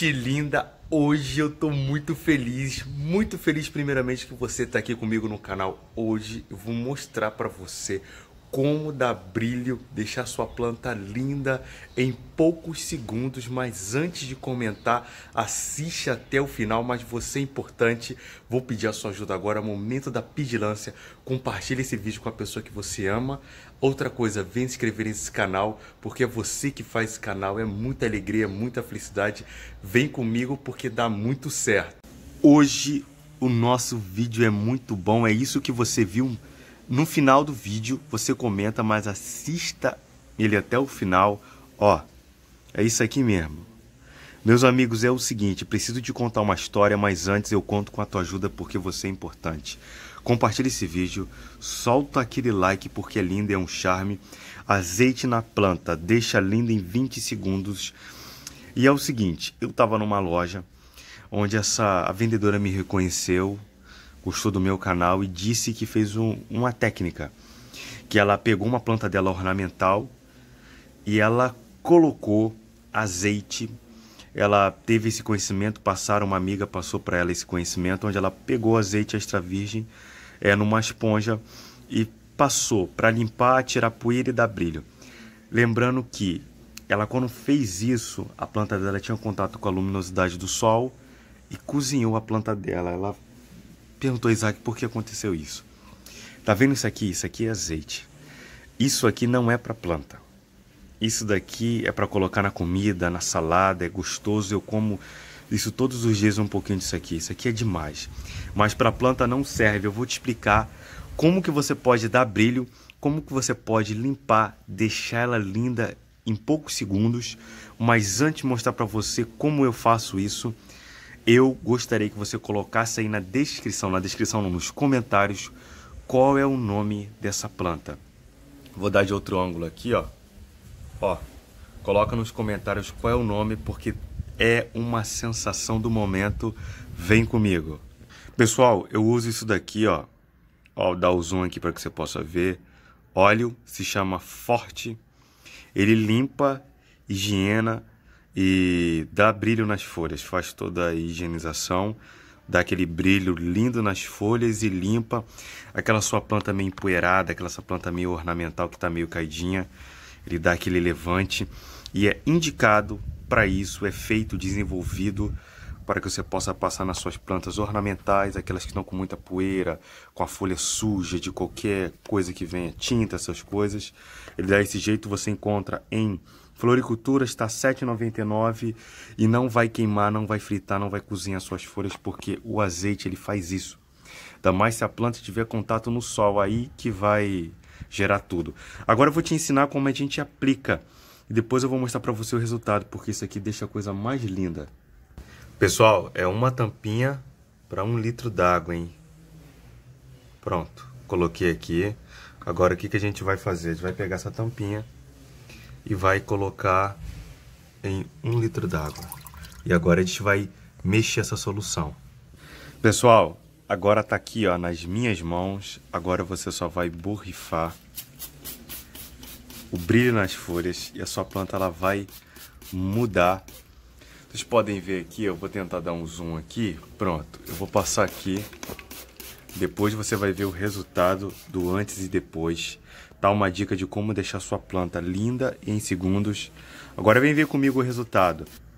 Que linda! Hoje eu tô muito feliz, muito feliz primeiramente que você tá aqui comigo no canal. Hoje eu vou mostrar para você como dar brilho, deixar sua planta linda em poucos segundos, mas antes de comentar, assiste até o final, mas você é importante, vou pedir a sua ajuda agora, momento da pidilância, compartilhe esse vídeo com a pessoa que você ama, outra coisa, vem se inscrever nesse canal, porque é você que faz esse canal, é muita alegria, muita felicidade, vem comigo porque dá muito certo. Hoje o nosso vídeo é muito bom, é isso que você viu no final do vídeo você comenta, mas assista ele até o final. Ó, é isso aqui mesmo. Meus amigos, é o seguinte, preciso te contar uma história, mas antes eu conto com a tua ajuda porque você é importante. Compartilha esse vídeo, solta aquele like porque é lindo, é um charme. Azeite na planta, deixa lindo em 20 segundos. E é o seguinte, eu estava numa loja onde essa a vendedora me reconheceu, gostou do meu canal e disse que fez um, uma técnica. Que ela pegou uma planta dela ornamental e ela colocou azeite. Ela teve esse conhecimento, passaram uma amiga passou para ela esse conhecimento, onde ela pegou azeite extra virgem é, numa esponja e passou para limpar, tirar poeira e dar brilho. Lembrando que ela quando fez isso, a planta dela tinha contato com a luminosidade do sol e cozinhou a planta dela. Ela Perguntou Isaac por que aconteceu isso. Tá vendo isso aqui? Isso aqui é azeite. Isso aqui não é para planta. Isso daqui é para colocar na comida, na salada, é gostoso. Eu como isso todos os dias um pouquinho disso aqui. Isso aqui é demais. Mas para planta não serve. Eu vou te explicar como que você pode dar brilho, como que você pode limpar, deixar ela linda em poucos segundos. Mas antes de mostrar para você como eu faço isso, eu gostaria que você colocasse aí na descrição, na descrição nos comentários, qual é o nome dessa planta. Vou dar de outro ângulo aqui, ó. Ó, coloca nos comentários qual é o nome, porque é uma sensação do momento. Vem comigo. Pessoal, eu uso isso daqui, ó. Ó, dá o zoom aqui para que você possa ver. Óleo se chama Forte. Ele limpa, higiena, e dá brilho nas folhas, faz toda a higienização, dá aquele brilho lindo nas folhas e limpa aquela sua planta meio empoeirada, aquela sua planta meio ornamental que está meio caidinha, ele dá aquele levante e é indicado para isso, é feito, desenvolvido para que você possa passar nas suas plantas ornamentais, aquelas que estão com muita poeira, com a folha suja de qualquer coisa que venha, tinta, essas coisas. Ele dá esse jeito, você encontra em Floricultura está 7,99 e não vai queimar, não vai fritar, não vai cozinhar suas folhas porque o azeite ele faz isso. Ainda mais se a planta tiver contato no sol, aí que vai gerar tudo. Agora eu vou te ensinar como a gente aplica e depois eu vou mostrar para você o resultado, porque isso aqui deixa a coisa mais linda. Pessoal, é uma tampinha para um litro d'água, hein? Pronto, coloquei aqui. Agora o que, que a gente vai fazer? A gente vai pegar essa tampinha e vai colocar em um litro d'água. E agora a gente vai mexer essa solução. Pessoal, agora tá aqui ó, nas minhas mãos. Agora você só vai borrifar o brilho nas folhas e a sua planta ela vai mudar. Vocês podem ver aqui, eu vou tentar dar um zoom aqui. Pronto, eu vou passar aqui depois você vai ver o resultado do antes e depois. Tá uma dica de como deixar sua planta linda em segundos. Agora vem ver comigo o resultado.